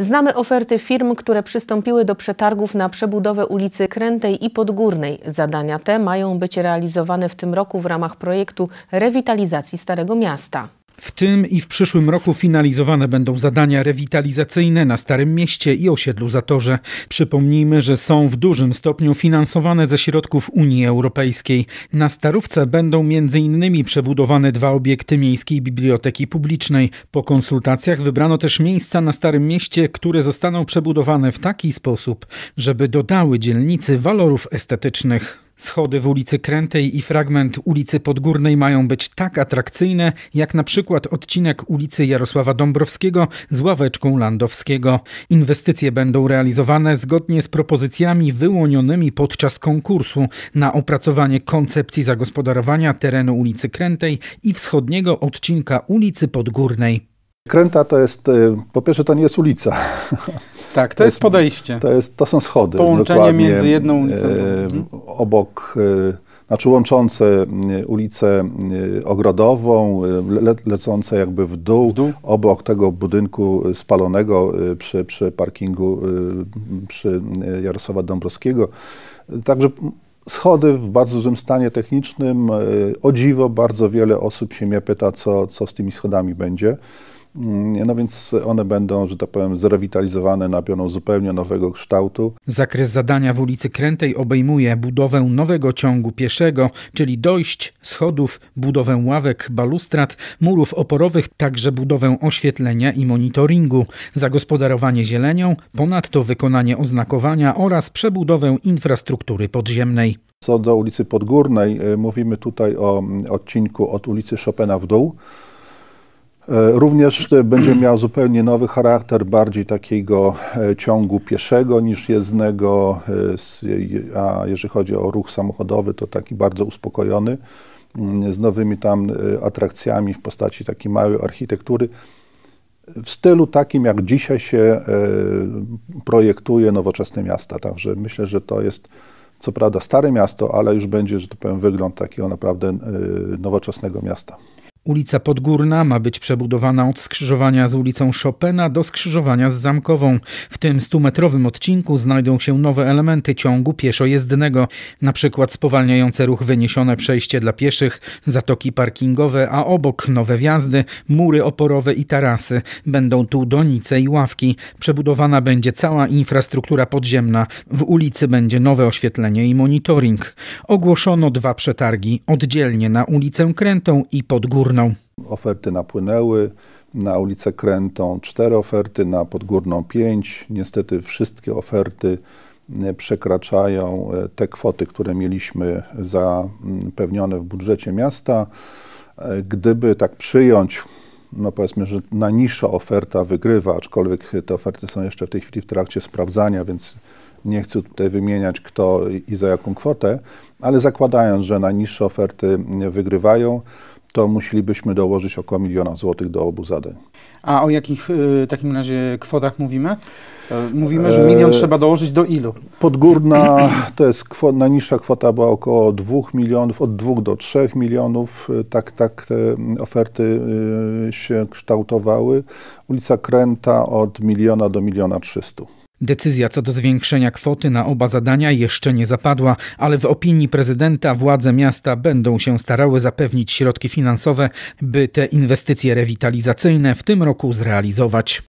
Znamy oferty firm, które przystąpiły do przetargów na przebudowę ulicy Krętej i Podgórnej. Zadania te mają być realizowane w tym roku w ramach projektu rewitalizacji Starego Miasta. W tym i w przyszłym roku finalizowane będą zadania rewitalizacyjne na Starym Mieście i osiedlu Zatorze. Przypomnijmy, że są w dużym stopniu finansowane ze środków Unii Europejskiej. Na Starówce będą m.in. przebudowane dwa obiekty Miejskiej Biblioteki Publicznej. Po konsultacjach wybrano też miejsca na Starym Mieście, które zostaną przebudowane w taki sposób, żeby dodały dzielnicy walorów estetycznych. Schody w ulicy Krętej i fragment ulicy Podgórnej mają być tak atrakcyjne, jak na przykład odcinek ulicy Jarosława Dąbrowskiego z ławeczką Landowskiego. Inwestycje będą realizowane zgodnie z propozycjami wyłonionymi podczas konkursu na opracowanie koncepcji zagospodarowania terenu ulicy Krętej i wschodniego odcinka ulicy Podgórnej. Kręta to jest, y, po pierwsze to nie jest ulica. Tak, to, to jest, podejście. To, jest, to są schody. Połączenie między jedną y, ulicą. E, obok, e, znaczy łączące ulicę Ogrodową, le, lecące jakby w dół, w dół, obok tego budynku spalonego przy, przy parkingu przy Jarosława Dąbrowskiego. Także schody w bardzo złym stanie technicznym. O dziwo bardzo wiele osób się mnie pyta, co, co z tymi schodami będzie. Mm, no więc one będą, że tak powiem, zrewitalizowane, nabiorą zupełnie nowego kształtu. Zakres zadania w ulicy Krętej obejmuje budowę nowego ciągu pieszego, czyli dojść, schodów, budowę ławek, balustrad, murów oporowych, także budowę oświetlenia i monitoringu, zagospodarowanie zielenią, ponadto wykonanie oznakowania oraz przebudowę infrastruktury podziemnej. Co do ulicy Podgórnej, y, mówimy tutaj o mm, odcinku od ulicy Chopina w dół. E, również e, będzie miał zupełnie nowy charakter, bardziej takiego e, ciągu pieszego niż jezdnego, a jeżeli chodzi o ruch samochodowy, to taki bardzo uspokojony, mm, z nowymi tam atrakcjami w postaci takiej małej architektury, w stylu takim, jak dzisiaj się projektuje nowoczesne miasta. Także myślę, że to jest co prawda stare miasto, ale już będzie, że to tak powiem, wygląd takiego naprawdę nowoczesnego miasta. Ulica Podgórna ma być przebudowana od skrzyżowania z ulicą Chopina do skrzyżowania z Zamkową. W tym 100-metrowym odcinku znajdą się nowe elementy ciągu pieszo-jezdnego, np. spowalniające ruch wyniesione przejście dla pieszych, zatoki parkingowe, a obok nowe wjazdy, mury oporowe i tarasy. Będą tu donice i ławki. Przebudowana będzie cała infrastruktura podziemna. W ulicy będzie nowe oświetlenie i monitoring. Ogłoszono dwa przetargi, oddzielnie na ulicę Krętą i Podgórną napłynął? Oferty napłynęły. Na ulicę Krętą cztery oferty, na Podgórną pięć. Niestety wszystkie oferty e, przekraczają e, te kwoty, które mieliśmy zapewnione w budżecie miasta. E, gdyby tak przyjąć, no powiedzmy, że najniższa oferta wygrywa, aczkolwiek te oferty są jeszcze w tej chwili w trakcie sprawdzania, więc nie chcę tutaj wymieniać kto i za jaką kwotę, ale zakładając, że najniższe oferty wygrywają, to musielibyśmy dołożyć około miliona złotych do obu zadań. A o jakich w y, takim razie kwotach mówimy? E, mówimy, że milion e, trzeba dołożyć do ilu? Podgórna to jest kwota, najniższa kwota była około 2 milionów, od 2 do 3 milionów. Y, tak, tak te mm, oferty y, się kształtowały. Ulica Kręta od miliona do miliona trzystu. Decyzja co do zwiększenia kwoty na oba zadania jeszcze nie zapadła, ale w opinii prezydenta władze miasta będą się starały zapewnić środki finansowe, by te inwestycje rewitalizacyjne w tym roku zrealizować.